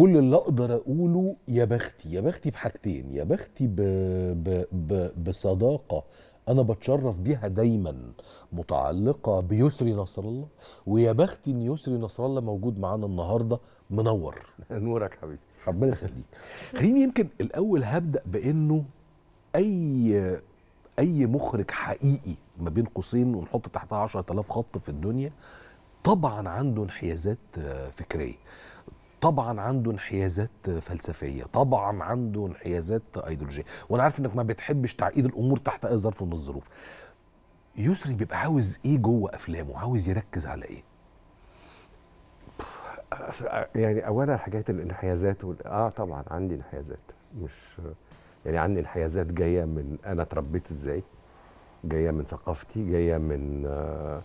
كل اللي اقدر اقوله يا بختي يا بختي بحاجتين يا بختي ب... ب... ب... بصداقه انا بتشرف بيها دايما متعلقه بيسري نصر الله ويا بختي ان يسري نصر الله موجود معانا النهارده منور نورك حبيبي ربنا يخليك خليني يمكن الاول هبدا بانه اي اي مخرج حقيقي ما بين قوسين ونحط تحتها 10000 خط في الدنيا طبعا عنده انحيازات آه، فكريه طبعا عنده انحيازات فلسفيه طبعا عنده انحيازات ايديولوجيه وانا عارف انك ما بتحبش تعقيد الامور تحت اي ظرف من الظروف يسري بيبقى عاوز ايه جوه افلامه عاوز يركز على ايه يعني اولا حكايه الانحيازات وال... اه طبعا عندي انحيازات مش يعني عندي انحيازات جايه من انا اتربيت ازاي جايه من ثقافتي جايه من آه،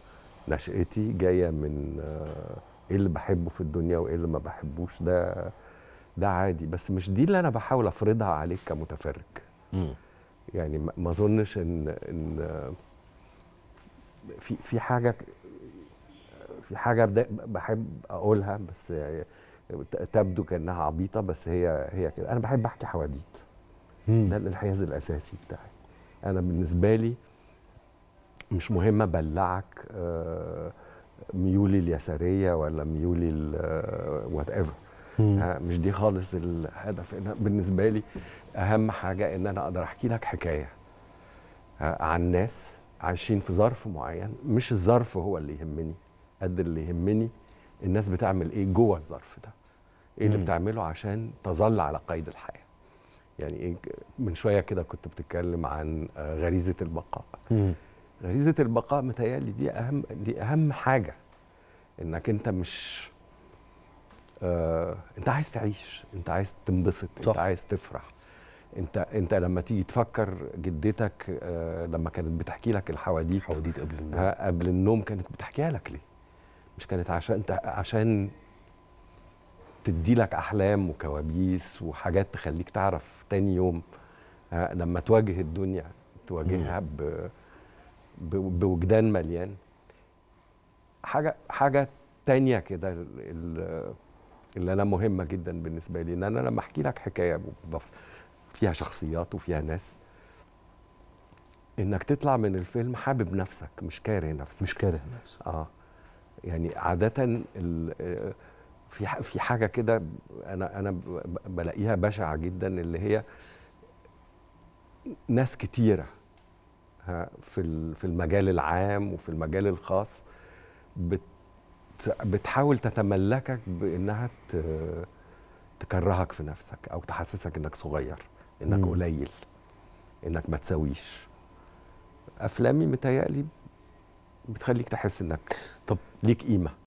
نشأتي جايه من آه، ايه اللي بحبه في الدنيا وايه اللي ما بحبوش ده ده عادي بس مش دي اللي انا بحاول افرضها عليك كمتفرج م. يعني ما اظنش ان ان في في حاجه في حاجه بحب اقولها بس تبدو كانها عبيطه بس هي هي كده انا بحب احكي حواديت ده الانحياز الاساسي بتاعي انا بالنسبه لي مش مهم ابلعك آه ميولي اليساريه ولا ميولي وات ايفر مش دي خالص الهدف بالنسبه لي اهم حاجه ان انا اقدر احكي لك حكايه آه، عن ناس عايشين في ظرف معين مش الظرف هو اللي يهمني قد اللي يهمني الناس بتعمل ايه جوه الظرف ده ايه اللي بتعمله عشان تظل على قيد الحياه يعني ايه من شويه كده كنت بتتكلم عن آه، غريزه البقاء غريزه البقاء متهيألي دي اهم دي اهم حاجه انك انت مش آه انت عايز تعيش انت عايز تنبسط صح. انت عايز تفرح انت انت لما تيجي تفكر جدتك آه لما كانت بتحكي لك الحواديت حواديت قبل النوم قبل النوم كانت بتحكيها لك ليه مش كانت عشان انت عشان تدي لك احلام وكوابيس وحاجات تخليك تعرف تاني يوم لما تواجه الدنيا تواجهها ب بوجدان مليان حاجه حاجه تانية كده اللي انا مهمه جدا بالنسبه لي ان انا لما احكي لك حكايه فيها شخصيات وفيها ناس انك تطلع من الفيلم حابب نفسك مش كاره نفسك مش كاره نفسك اه يعني عاده في في حاجه كده انا انا بلاقيها بشعه جدا اللي هي ناس كتيره في في المجال العام وفي المجال الخاص بت بتحاول تتملكك بانها تكرهك في نفسك او تحسسك انك صغير انك قليل انك ما تساويش افلامي متهيألي بتخليك تحس انك طب ليك قيمه